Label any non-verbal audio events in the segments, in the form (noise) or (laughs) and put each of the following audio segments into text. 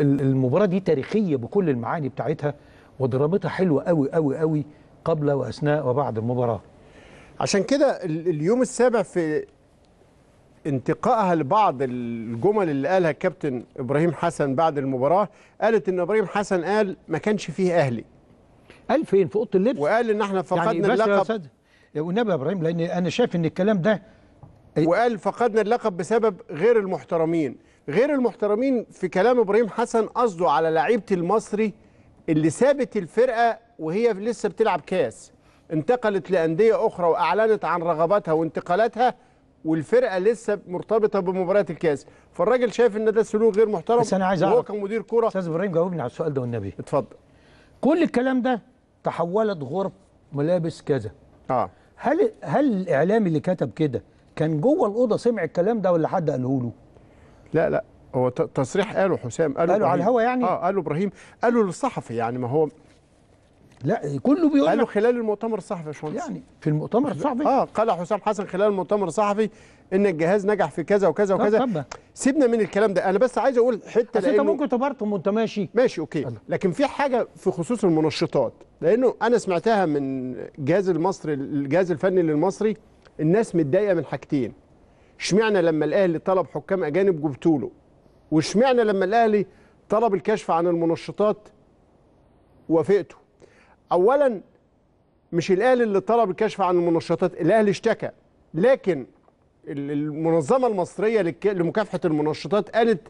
المباراه دي تاريخيه بكل المعاني بتاعتها ودرامتها حلوه قوي قوي قوي قبل واثناء وبعد المباراه عشان كده اليوم السابع في انتقائها لبعض الجمل اللي قالها الكابتن ابراهيم حسن بعد المباراه قالت ان ابراهيم حسن قال ما كانش فيه اهلي قال فين في اوضه اللبس وقال ان احنا يعني فقدنا يعني اللقب ونبي يا ابراهيم لان انا شايف ان الكلام ده وقال فقدنا اللقب بسبب غير المحترمين غير المحترمين في كلام ابراهيم حسن قصده على لعيبه المصري اللي سابت الفرقه وهي لسه بتلعب كاس انتقلت لانديه اخرى واعلنت عن رغباتها وانتقالاتها والفرقه لسه مرتبطه بمباريات الكاس فالراجل شايف ان ده سلوك غير محترم بس انا عايز اعرف وهو مدير كوره استاذ ابراهيم جاوبني على السؤال ده والنبي اتفضل كل الكلام ده تحولت غرف ملابس كذا اه هل هل الاعلامي اللي كتب كده كان جوه الاوضه سمع الكلام ده ولا حد قاله له؟ لا لا هو تصريح قاله حسام قاله قاله على الهوا يعني اه قاله ابراهيم قاله للصحفي يعني ما هو لا كله بيقول قاله خلال المؤتمر الصحفي يا باشمهندس يعني في المؤتمر الصحفي اه قال حسام حسن خلال المؤتمر الصحفي ان الجهاز نجح في كذا وكذا وكذا طب سيبنا من الكلام ده انا بس عايز اقول حته بس انت ممكن تبرطم وانت ماشي ماشي اوكي لكن في حاجه في خصوص المنشطات لانه انا سمعتها من الجهاز المصري الجهاز الفني للمصري الناس متضايقه من حاجتين اشمعنى لما الاهلي طلب حكام اجانب جبتوا له واشمعنى لما الاهلي طلب الكشف عن المنشطات وافقته اولا مش الاهلي اللي طلب الكشف عن المنشطات الاهلي اشتكى لكن المنظمه المصريه لمكافحه المنشطات قالت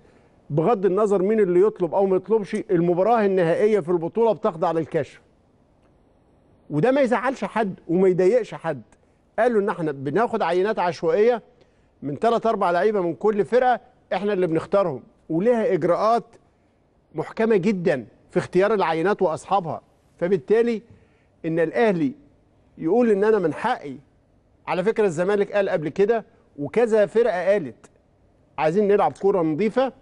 بغض النظر مين اللي يطلب او ما يطلبش المباراه النهائيه في البطوله بتخضع للكشف وده ما يزعلش حد وما يضايقش حد قالوا ان احنا بناخد عينات عشوائيه من ثلاث اربع لعيبه من كل فرقه احنا اللي بنختارهم ولها اجراءات محكمه جدا في اختيار العينات واصحابها فبالتالي ان الاهلي يقول ان انا من حقي على فكره الزمالك قال قبل كده وكذا فرقه قالت عايزين نلعب كوره نظيفه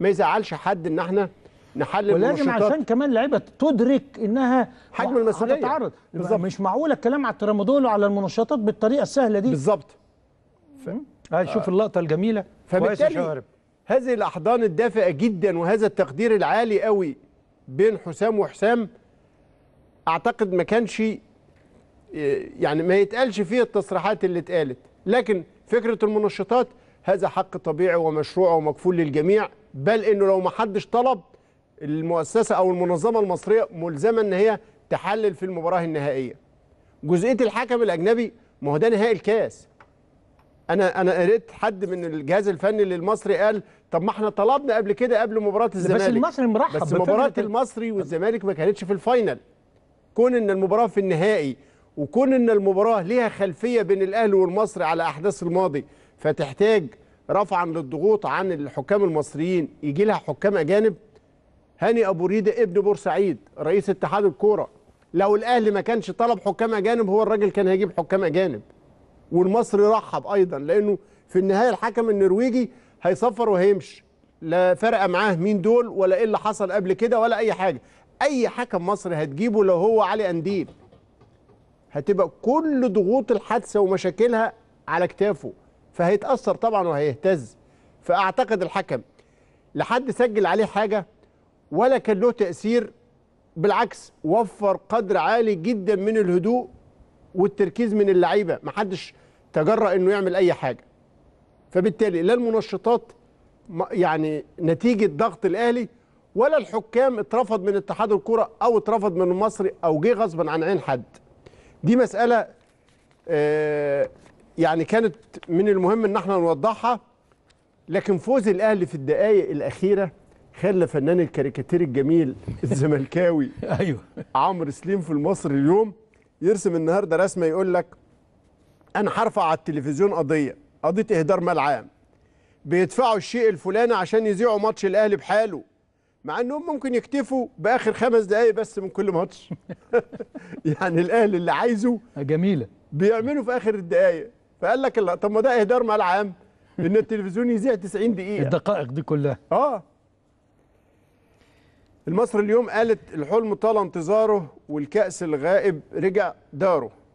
ما يزعلش حد ان احنا نحلل ولازم عشان كمان لعيبه تدرك انها حجم المسؤوليه تعرض مش معقوله الكلام على الترامادول وعلى المنشطات بالطريقه السهله دي بالظبط آه شوف اللقطه الجميله فبالتالي هذه الاحضان الدافئه جدا وهذا التقدير العالي قوي بين حسام وحسام اعتقد ما كانش آه، يعني ما يتقالش فيه التصريحات اللي اتقالت لكن فكره المنشطات هذا حق طبيعي ومشروع ومكفول للجميع بل انه لو ما حدش طلب المؤسسه او المنظمه المصريه ملزمه ان هي تحلل في المباراه النهائيه جزئيه الحكم الاجنبي ما هو ده نهائي الكاس انا انا قريت حد من الجهاز الفني للمصري قال طب ما احنا طلبنا قبل كده قبل مباراه الزمالك بس المصري مرحب بس مباراه المصري والزمالك ما كانتش في الفاينل كون ان المباراه في النهائي وكون ان المباراه ليها خلفيه بين الاهلي والمصري على احداث الماضي فتحتاج رفعا للضغوط عن الحكام المصريين يجي لها حكام اجانب هاني ابو ريده ابن بورسعيد رئيس اتحاد الكوره لو الاهلي ما كانش طلب حكام اجانب هو الراجل كان هيجيب حكام اجانب والمصري رحب ايضا لانه في النهايه الحكم النرويجي هيصفر وهيمشي لا فرقه معاه مين دول ولا ايه اللي حصل قبل كده ولا اي حاجه اي حكم مصري هتجيبه لو هو علي انديل هتبقى كل ضغوط الحادثه ومشاكلها على اكتافه فهيتاثر طبعا وهيهتز فاعتقد الحكم لحد سجل عليه حاجه ولا كان له تاثير بالعكس وفر قدر عالي جدا من الهدوء والتركيز من اللعيبه ما حدش تجرأ انه يعمل اي حاجه فبالتالي لا المنشطات يعني نتيجه ضغط الاهلي ولا الحكام اترفض من اتحاد الكره او اترفض من المصري او جه غصبا عن عين حد دي مساله آه، يعني كانت من المهم ان احنا نوضحها لكن فوز الاهلي في الدقائق الاخيره خلى فنان الكاريكاتير الجميل (laughs) الزملكاوي ايوه عمرو سليم في المصري اليوم يرسم النهارده رسمه يقول لك انا هرفع على التلفزيون قضيه قضيه اهدار مال عام بيدفعوا الشيء الفلاني عشان يذيعوا ماتش الاهلي بحاله مع انهم ممكن يكتفوا باخر خمس دقائق بس من كل ماتش (laughs) يعني الاهلي اللي عايزه جميله بيعملوا في اخر الدقائق فقال لك لا طب ما ده اهدار مال عام ان التلفزيون يذيع 90 دقيقه الدقائق دي كلها اه المصري اليوم قالت الحلم طال انتظاره والكأس الغائب رجع داره